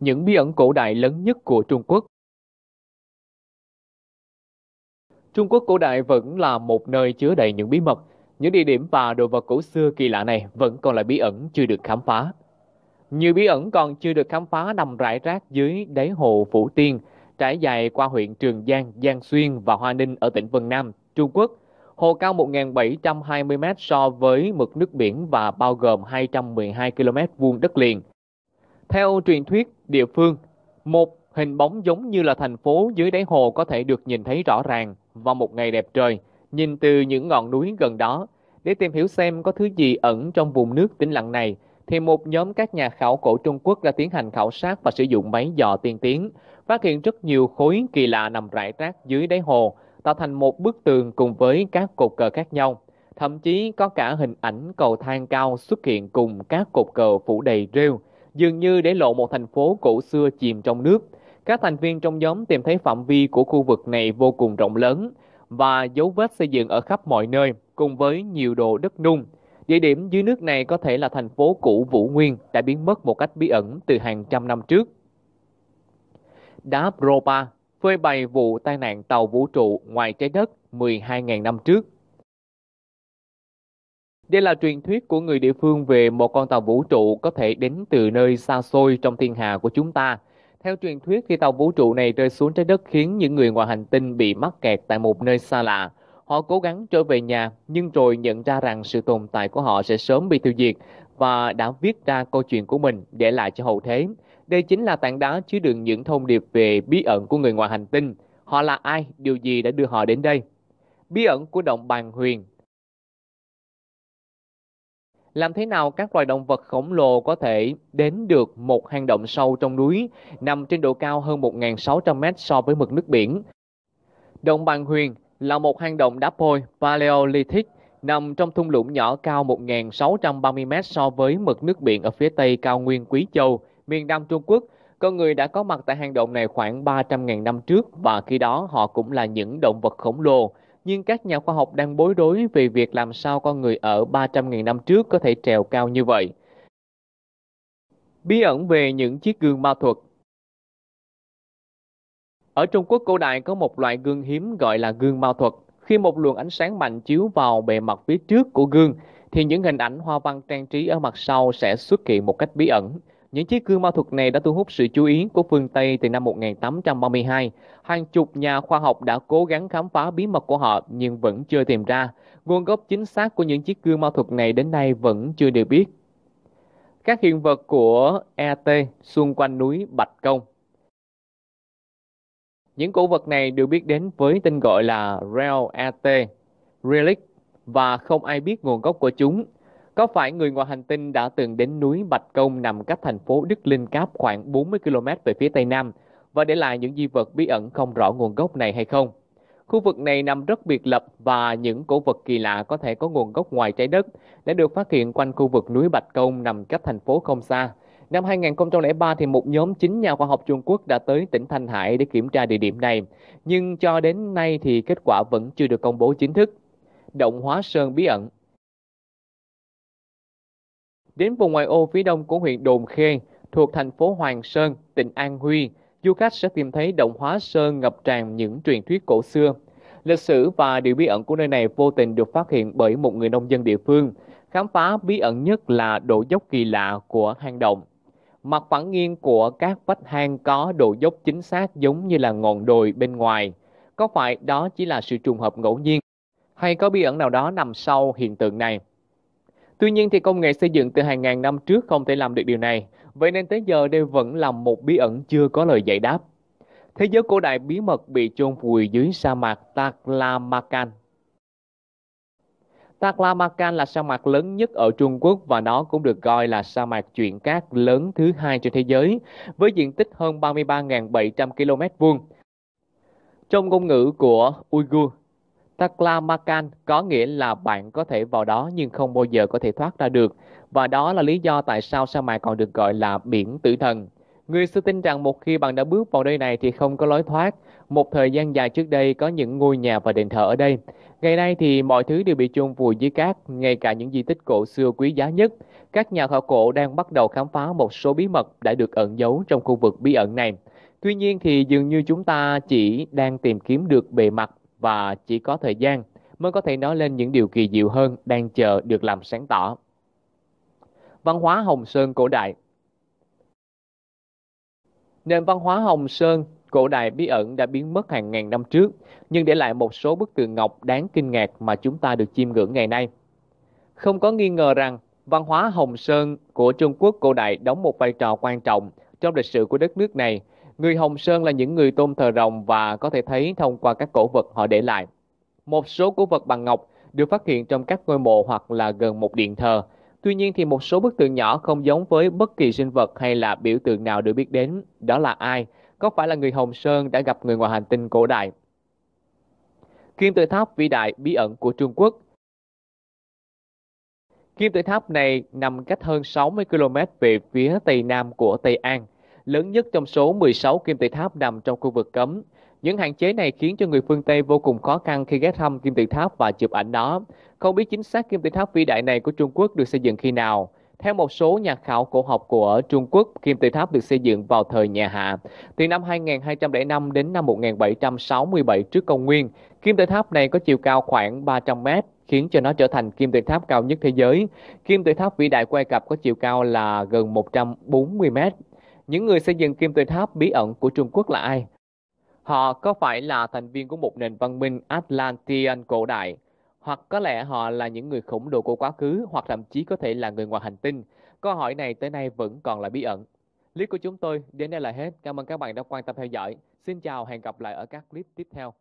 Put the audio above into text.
những bí ẩn cổ đại lớn nhất của Trung Quốc. Trung Quốc cổ đại vẫn là một nơi chứa đầy những bí mật, những địa điểm và đồ vật cổ xưa kỳ lạ này vẫn còn là bí ẩn chưa được khám phá. Nhiều bí ẩn còn chưa được khám phá nằm rải rác dưới đáy hồ Phủ Tiên, trải dài qua huyện Trường Giang, Giang Xuyên và Hoa Ninh ở tỉnh Vân Nam, Trung Quốc. Hồ cao 1.720m so với mực nước biển và bao gồm 212 km vuông đất liền. Theo truyền thuyết địa phương, một hình bóng giống như là thành phố dưới đáy hồ có thể được nhìn thấy rõ ràng vào một ngày đẹp trời, nhìn từ những ngọn núi gần đó. Để tìm hiểu xem có thứ gì ẩn trong vùng nước tĩnh lặng này, thì một nhóm các nhà khảo cổ Trung Quốc đã tiến hành khảo sát và sử dụng máy dò tiên tiến, phát hiện rất nhiều khối kỳ lạ nằm rải rác dưới đáy hồ, tạo thành một bức tường cùng với các cột cờ khác nhau. Thậm chí có cả hình ảnh cầu thang cao xuất hiện cùng các cột cờ phủ đầy rêu, dường như để lộ một thành phố cổ xưa chìm trong nước. Các thành viên trong nhóm tìm thấy phạm vi của khu vực này vô cùng rộng lớn và dấu vết xây dựng ở khắp mọi nơi cùng với nhiều đồ đất nung. Địa điểm dưới nước này có thể là thành phố cũ Vũ Nguyên đã biến mất một cách bí ẩn từ hàng trăm năm trước. Đá Propa phơi bày vụ tai nạn tàu vũ trụ ngoài trái đất 12.000 năm trước đây là truyền thuyết của người địa phương về một con tàu vũ trụ có thể đến từ nơi xa xôi trong thiên hà của chúng ta. Theo truyền thuyết, khi tàu vũ trụ này rơi xuống trái đất khiến những người ngoài hành tinh bị mắc kẹt tại một nơi xa lạ. Họ cố gắng trở về nhà, nhưng rồi nhận ra rằng sự tồn tại của họ sẽ sớm bị tiêu diệt và đã viết ra câu chuyện của mình để lại cho hậu thế. Đây chính là tảng đá chứa đựng những thông điệp về bí ẩn của người ngoài hành tinh. Họ là ai? Điều gì đã đưa họ đến đây? Bí ẩn của động bàn huyền làm thế nào các loài động vật khổng lồ có thể đến được một hang động sâu trong núi nằm trên độ cao hơn 1.600 mét so với mực nước biển. Động Bằng Huyền là một hang động đá vôi Paleolithic nằm trong thung lũng nhỏ cao 1.630 mét so với mực nước biển ở phía tây cao nguyên Quý Châu, miền Nam Trung Quốc. Con người đã có mặt tại hang động này khoảng 300.000 năm trước và khi đó họ cũng là những động vật khổng lồ nhưng các nhà khoa học đang bối rối về việc làm sao con người ở 300.000 năm trước có thể trèo cao như vậy. Bí ẩn về những chiếc gương ma thuật Ở Trung Quốc cổ đại có một loại gương hiếm gọi là gương ma thuật. Khi một luồng ánh sáng mạnh chiếu vào bề mặt phía trước của gương, thì những hình ảnh hoa văn trang trí ở mặt sau sẽ xuất hiện một cách bí ẩn. Những chiếc gương ma thuật này đã thu hút sự chú ý của phương Tây từ năm 1832. Hàng chục nhà khoa học đã cố gắng khám phá bí mật của họ nhưng vẫn chưa tìm ra. Nguồn gốc chính xác của những chiếc gương ma thuật này đến nay vẫn chưa được biết. Các hiện vật của ET xung quanh núi Bạch Công Những cổ vật này được biết đến với tên gọi là Real ET, Relic và không ai biết nguồn gốc của chúng. Có phải người ngoài hành tinh đã từng đến núi Bạch Công nằm cách thành phố Đức Linh Cáp khoảng 40 km về phía Tây Nam và để lại những di vật bí ẩn không rõ nguồn gốc này hay không? Khu vực này nằm rất biệt lập và những cổ vật kỳ lạ có thể có nguồn gốc ngoài trái đất đã được phát hiện quanh khu vực núi Bạch Công nằm cách thành phố không xa. Năm 2003 thì một nhóm chính nhà khoa học Trung Quốc đã tới tỉnh Thanh Hải để kiểm tra địa điểm này, nhưng cho đến nay thì kết quả vẫn chưa được công bố chính thức. Động hóa sơn bí ẩn Đến vùng ngoại ô phía đông của huyện Đồn Khê, thuộc thành phố Hoàng Sơn, tỉnh An Huy, du khách sẽ tìm thấy động hóa sơn ngập tràn những truyền thuyết cổ xưa. Lịch sử và điều bí ẩn của nơi này vô tình được phát hiện bởi một người nông dân địa phương. Khám phá bí ẩn nhất là độ dốc kỳ lạ của hang động. Mặt phẳng nghiêng của các vách hang có độ dốc chính xác giống như là ngọn đồi bên ngoài. Có phải đó chỉ là sự trùng hợp ngẫu nhiên hay có bí ẩn nào đó nằm sau hiện tượng này? Tuy nhiên thì công nghệ xây dựng từ hàng ngàn năm trước không thể làm được điều này, vậy nên tới giờ đây vẫn là một bí ẩn chưa có lời giải đáp. Thế giới cổ đại bí mật bị chôn vùi dưới sa mạc Taklamakan. Taklamakan là sa mạc lớn nhất ở Trung Quốc và nó cũng được gọi là sa mạc chuyển cát lớn thứ hai trên thế giới, với diện tích hơn 33.700 km vuông. Trong ngôn ngữ của Uyghur, Taklamakan có nghĩa là bạn có thể vào đó nhưng không bao giờ có thể thoát ra được. Và đó là lý do tại sao sa mạc còn được gọi là biển tử thần. Người xưa tin rằng một khi bạn đã bước vào nơi này thì không có lối thoát. Một thời gian dài trước đây có những ngôi nhà và đền thờ ở đây. Ngày nay thì mọi thứ đều bị chôn vùi dưới cát, ngay cả những di tích cổ xưa quý giá nhất. Các nhà khảo cổ đang bắt đầu khám phá một số bí mật đã được ẩn giấu trong khu vực bí ẩn này. Tuy nhiên thì dường như chúng ta chỉ đang tìm kiếm được bề mặt và chỉ có thời gian mới có thể nói lên những điều kỳ diệu hơn đang chờ được làm sáng tỏ. Văn hóa Hồng Sơn cổ đại Nền văn hóa Hồng Sơn cổ đại bí ẩn đã biến mất hàng ngàn năm trước, nhưng để lại một số bức tường ngọc đáng kinh ngạc mà chúng ta được chiêm ngưỡng ngày nay. Không có nghi ngờ rằng văn hóa Hồng Sơn của Trung Quốc cổ đại đóng một vai trò quan trọng trong lịch sử của đất nước này Người Hồng Sơn là những người tôn thờ rồng và có thể thấy thông qua các cổ vật họ để lại. Một số cổ vật bằng ngọc được phát hiện trong các ngôi mộ hoặc là gần một điện thờ. Tuy nhiên thì một số bức tượng nhỏ không giống với bất kỳ sinh vật hay là biểu tượng nào được biết đến. Đó là ai? Có phải là người Hồng Sơn đã gặp người ngoài hành tinh cổ đại? Kim tự tháp vĩ đại bí ẩn của Trung Quốc Kim tự tháp này nằm cách hơn 60 km về phía tây nam của Tây An lớn nhất trong số 16 kim tự tháp nằm trong khu vực cấm. Những hạn chế này khiến cho người phương Tây vô cùng khó khăn khi ghé thăm kim tự tháp và chụp ảnh nó. Không biết chính xác kim tự tháp vĩ đại này của Trung Quốc được xây dựng khi nào. Theo một số nhà khảo cổ học của Trung Quốc, kim tự tháp được xây dựng vào thời nhà Hạ. Từ năm 2205 đến năm 1767 trước công nguyên, kim tự tháp này có chiều cao khoảng 300 mét, khiến cho nó trở thành kim tự tháp cao nhất thế giới. Kim tự tháp vĩ đại của Ai Cập có chiều cao là gần 140 mét. Những người xây dựng kim tự tháp bí ẩn của Trung Quốc là ai? Họ có phải là thành viên của một nền văn minh Atlantean cổ đại? Hoặc có lẽ họ là những người khổng lồ của quá khứ hoặc thậm chí có thể là người ngoài hành tinh? Câu hỏi này tới nay vẫn còn là bí ẩn. Clip của chúng tôi đến đây là hết. Cảm ơn các bạn đã quan tâm theo dõi. Xin chào, hẹn gặp lại ở các clip tiếp theo.